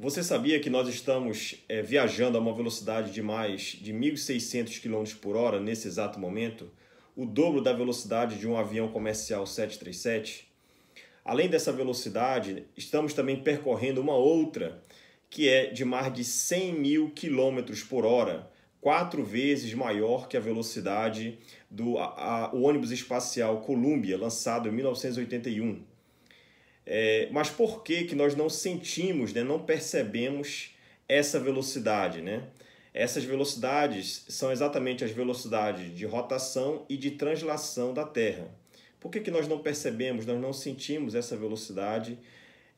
Você sabia que nós estamos é, viajando a uma velocidade de mais de 1.600 km por hora nesse exato momento? O dobro da velocidade de um avião comercial 737? Além dessa velocidade, estamos também percorrendo uma outra, que é de mais de 100 mil km por hora, quatro vezes maior que a velocidade do a, a, ônibus espacial Columbia, lançado em 1981. É, mas por que, que nós não sentimos, né, não percebemos essa velocidade? Né? Essas velocidades são exatamente as velocidades de rotação e de translação da Terra. Por que, que nós não percebemos, nós não sentimos essa velocidade,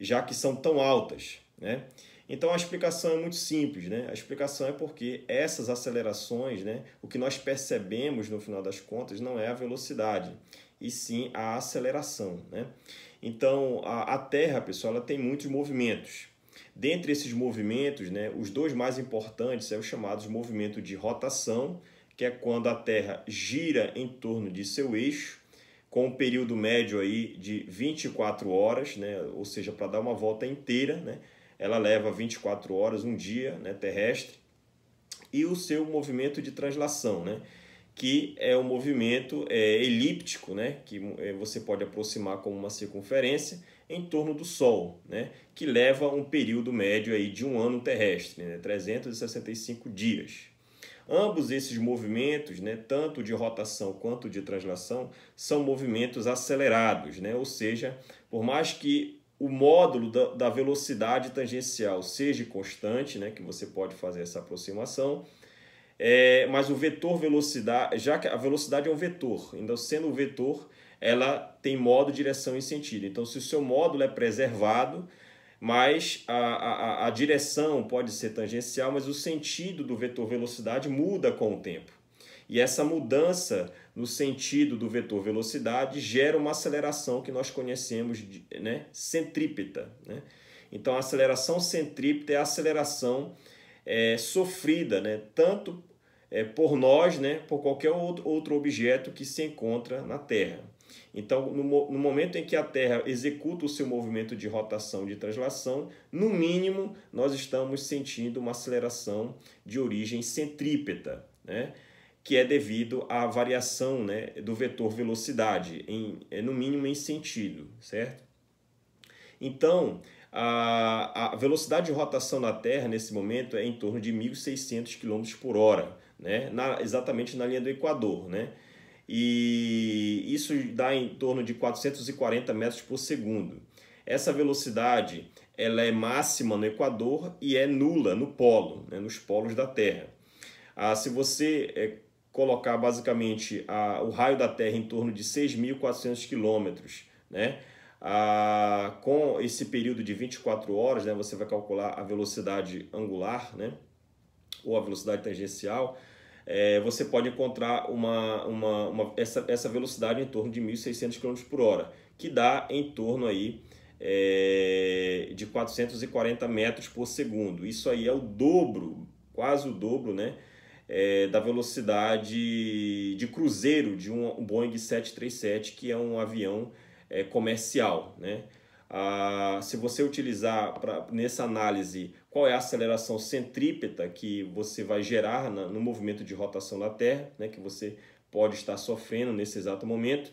já que são tão altas? Né? Então a explicação é muito simples, né? A explicação é porque essas acelerações, né, o que nós percebemos no final das contas não é a velocidade, e sim a aceleração, né? Então, a, a Terra, pessoal, ela tem muitos movimentos. Dentre esses movimentos, né, os dois mais importantes são é os chamados movimento de rotação, que é quando a Terra gira em torno de seu eixo, com um período médio aí de 24 horas, né, ou seja, para dar uma volta inteira, né, ela leva 24 horas, um dia né, terrestre, e o seu movimento de translação, né, que é um movimento é, elíptico, né, que é, você pode aproximar como uma circunferência em torno do Sol, né, que leva um período médio aí de um ano terrestre, né, 365 dias. Ambos esses movimentos, né, tanto de rotação quanto de translação, são movimentos acelerados, né, ou seja, por mais que o módulo da, da velocidade tangencial seja constante, né, que você pode fazer essa aproximação, é, mas o vetor velocidade, já que a velocidade é um vetor, então sendo um vetor, ela tem modo, direção e sentido. Então, se o seu módulo é preservado, mas a, a, a direção pode ser tangencial, mas o sentido do vetor velocidade muda com o tempo. E essa mudança no sentido do vetor velocidade gera uma aceleração que nós conhecemos de, né, centrípeta. Né? Então, a aceleração centrípeta é a aceleração é, sofrida né, tanto é, por nós, né, por qualquer outro, outro objeto que se encontra na Terra. Então, no, no, momento em que a Terra executa o seu movimento de rotação de translação, no mínimo nós estamos sentindo uma aceleração de origem centrípeta, né? que é devido à variação né, do vetor velocidade, em, é, no mínimo em sentido, certo? Então, a, a velocidade de rotação da Terra nesse momento é em torno de 1.600 km por hora né? Na, exatamente na linha do Equador. Né? E isso dá em torno de 440 metros por segundo. Essa velocidade ela é máxima no Equador e é nula no polo, né? nos polos da Terra. Ah, se você é, colocar basicamente a, o raio da Terra em torno de 6.400 quilômetros, né? Ah, com esse período de 24 horas, né, você vai calcular a velocidade angular, né? ou a velocidade tangencial, é, você pode encontrar uma, uma, uma, essa, essa velocidade em torno de 1.600 km por hora, que dá em torno aí é, de 440 metros por segundo. Isso aí é o dobro, quase o dobro, né? É, da velocidade de cruzeiro de um Boeing 737, que é um avião comercial, né? Ah, se você utilizar pra, nessa análise qual é a aceleração centrípeta que você vai gerar na, no movimento de rotação da Terra, né, que você pode estar sofrendo nesse exato momento.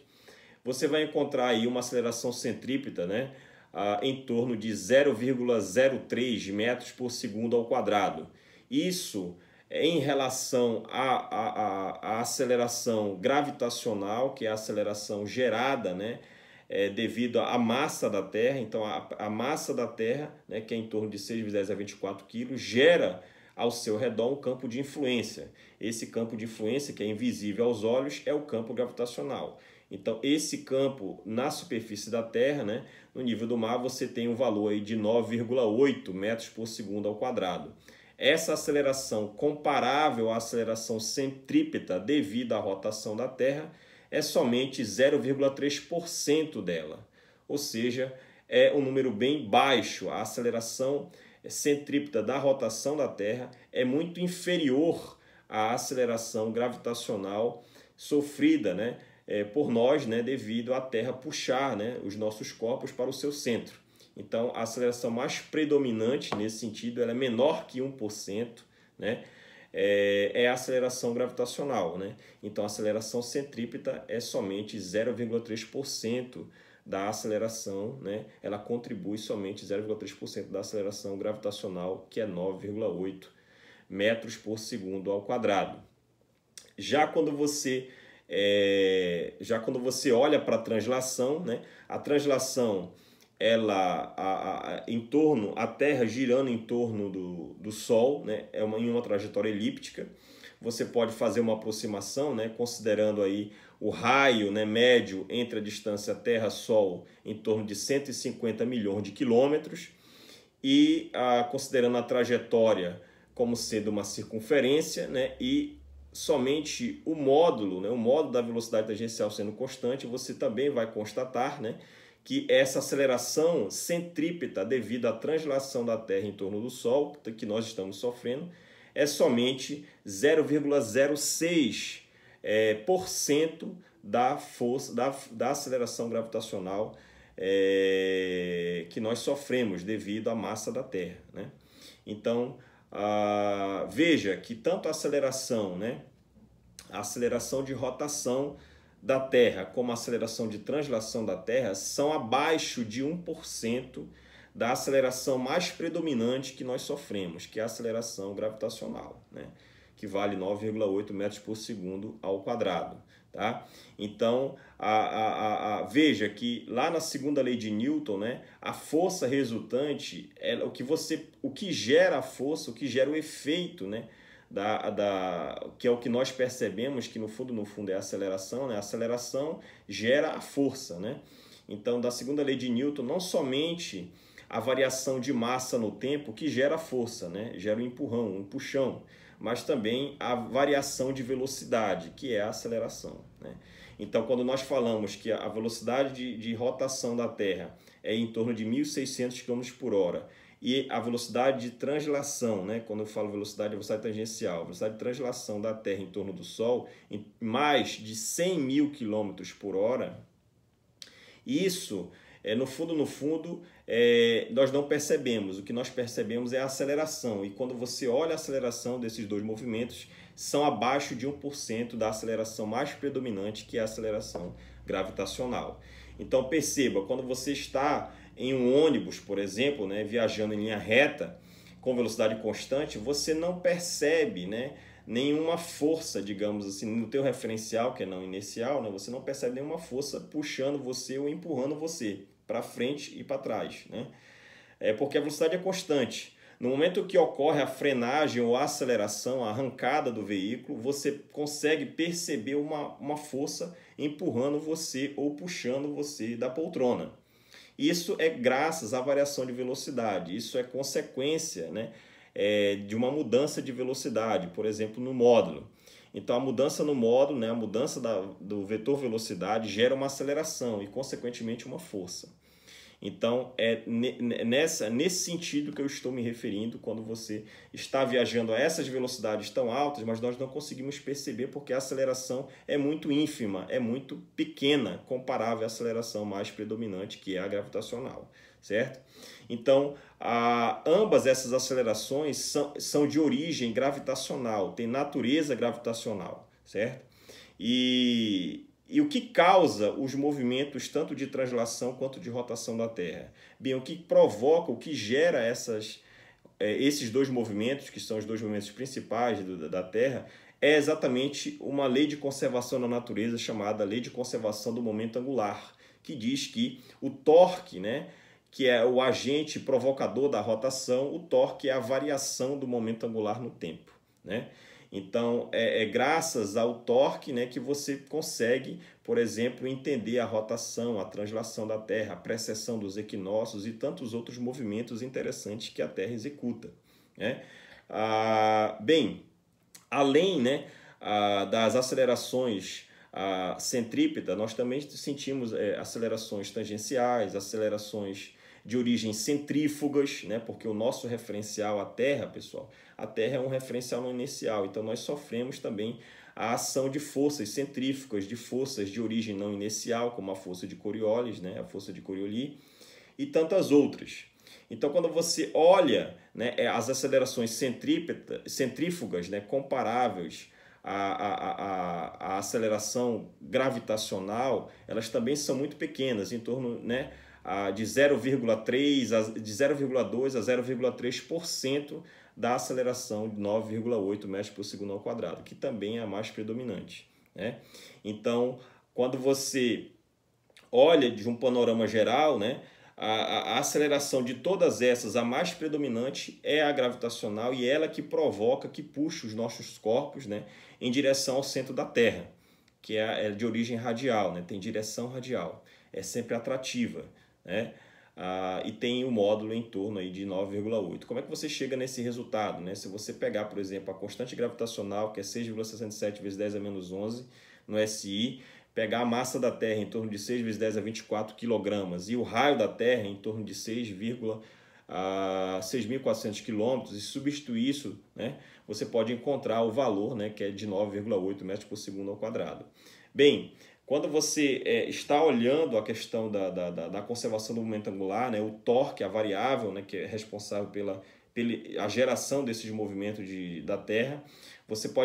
Você vai encontrar aí uma aceleração centrípeta, né, a, em torno de 0,03 metros por segundo ao quadrado. Isso é em relação à, à aceleração gravitacional, que é a aceleração gerada, né, é, devido à massa da Terra. Então, a, a massa da Terra, né, que é em torno de 6 10 a 24 quilos, gera ao seu redor um campo de influência. Esse campo de influência, que é invisível aos olhos, é o campo gravitacional. Então, esse campo na superfície da Terra, né, no nível do mar, você tem um valor aí de 9,8 metros por segundo ao quadrado. Essa aceleração comparável à aceleração centrípeta devido à rotação da Terra é somente 0,3% dela. Ou seja, é um número bem baixo. A aceleração centrípeta da rotação da Terra é muito inferior à aceleração gravitacional sofrida né, é, por nós né, devido à Terra puxar né, os nossos corpos para o seu centro. Então, a aceleração mais predominante nesse sentido ela é menor que 1%. Né? é, é a aceleração gravitacional. Né? Então, a aceleração centrípeta é somente 0,3% da aceleração, né? ela contribui somente 0,3% da aceleração gravitacional, que é 9,8 metros por segundo ao quadrado. Já quando você é, já quando você olha para a translação, né? a translação ela a, a, em torno a Terra girando em torno do, do Sol, né? É uma, em uma trajetória elíptica. Você pode fazer uma aproximação, né? Considerando aí o raio né, médio entre a distância Terra-Sol em torno de 150 milhões de quilômetros e a, considerando a trajetória como sendo uma circunferência, né? E somente o módulo, né? O módulo da velocidade tangencial sendo constante, você também vai constatar, né? que essa aceleração centrípeta devido à translação da Terra em torno do Sol, que nós estamos sofrendo, é somente 0,06% é, por cento da força da, da aceleração gravitacional é, que nós sofremos devido à massa da Terra. Né? Então, a, veja que tanto a aceleração, né, a aceleração de rotação da Terra, como a aceleração de translação da Terra, são abaixo de 1% da aceleração mais predominante que nós sofremos, que é a aceleração gravitacional, né? que vale 9,8 metros por segundo ao quadrado. Tá? Então, a, a, a, veja que lá na segunda lei de Newton, né, a força resultante, é o que você, o que gera a força, o que gera o efeito, né, da, da, que é o que nós percebemos que no fundo, no fundo é a aceleração, né? A aceleração gera a força, né? Então, da segunda lei de Newton, não somente a variação de massa no tempo que gera força, né? Gera um empurrão, um puxão, mas também a variação de velocidade, que é a aceleração, né? Então, quando nós falamos que a velocidade de, de rotação da Terra é em torno de 1.600 km por hora e a velocidade de translação, né? quando eu falo velocidade, é velocidade tangencial, velocidade de translação da Terra em torno do Sol em mais de 100 mil quilômetros por hora, isso, é, no fundo, no fundo, é, nós não percebemos. O que nós percebemos é a aceleração. E quando você olha a aceleração desses dois movimentos, são abaixo de 1% da aceleração mais predominante, que é a aceleração gravitacional. Então perceba, quando você está em um ônibus, por exemplo, né, viajando em linha reta, com velocidade constante, você não percebe né, nenhuma força, digamos assim, no teu referencial, que é não inicial, né, você não percebe nenhuma força puxando você ou empurrando você para frente e para trás. Né? É porque a velocidade é constante. No momento que ocorre a frenagem ou a aceleração, a arrancada do veículo, você consegue perceber uma, uma força empurrando você ou puxando você da poltrona. Isso é graças à variação de velocidade, isso é consequência né, é, de uma mudança de velocidade, por exemplo, no módulo. Então, a mudança no módulo, né, a mudança da, do vetor velocidade gera uma aceleração e, consequentemente, uma força. Então, é nessa, nesse sentido que eu estou me referindo quando você está viajando a essas velocidades tão altas, mas nós não conseguimos perceber porque a aceleração é muito ínfima, é muito pequena, comparável à aceleração mais predominante, que é a gravitacional, certo? Então, a, ambas essas acelerações são, são de origem gravitacional, tem natureza gravitacional, certo? E, e o que causa os movimentos tanto de translação quanto de rotação da Terra? Bem, o que provoca, o que gera essas, é, esses dois movimentos, que são os dois movimentos principais da Terra, é exatamente uma lei de conservação da natureza chamada lei de conservação do momento angular, que diz que o torque, né, que é o agente provocador da rotação, o torque é a variação do momento angular no tempo. Né? Então, é, é, graças ao torque né, que você consegue, por exemplo, entender a rotação, a translação da Terra, a precessão dos equinócios e tantos outros movimentos interessantes que a Terra executa. Né? Ah, bem, além né, ah, das acelerações ah, nós também sentimos é, acelerações tangenciais, acelerações de origem centrífugas, né? Porque o nosso referencial, a Terra, pessoal, a Terra é um referencial não inercial, então nós sofremos também a ação de forças centrífugas, de forças de origem não inercial, como a força de Coriolis, né? A força de Coriolis e tantas outras. Então, quando você olha né, é, as acelerações centrífugas né, comparáveis à, a a à aceleração gravitacional, elas também são muito pequenas, em torno né, de 0,3 de 0,2 a 0,3% da aceleração de 9,8 metros por segundo ao quadrado, que também é a mais predominante. Né? Então, quando você olha de um panorama geral, né, a, a, aceleração de todas essas, a mais predominante é a gravitacional e é ela que provoca, que puxa os nossos corpos né, em direção ao centro da Terra, que é, é de origem radial, né, tem direção radial, é sempre atrativa né? Ah, e tem o um módulo em torno aí de 9,8. Como é que você chega nesse resultado? Né? Se você pegar, por exemplo, a constante gravitacional, que é 6,67 vezes 10 a menos 11 no SI, pegar a massa da Terra em torno de 6 vezes 10 a 24 kg e o raio da Terra em torno de 6,4 a 6.400 quilômetros e substituir isso, né, você pode encontrar o valor né, que é de 9,8 metros por segundo ao quadrado. Bem, quando você é, está olhando a questão da, da, da, conservação do momento angular, né, o torque, a variável né, que é responsável pela, pela a geração desses movimentos de, da Terra, você pode